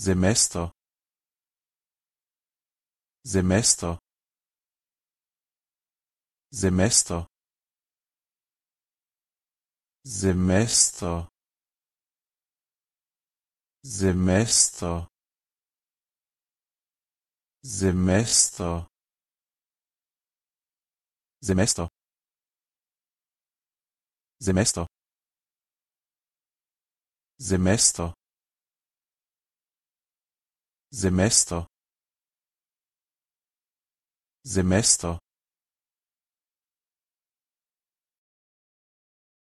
semester semester semester semester semester semester semester semester semester semester Semester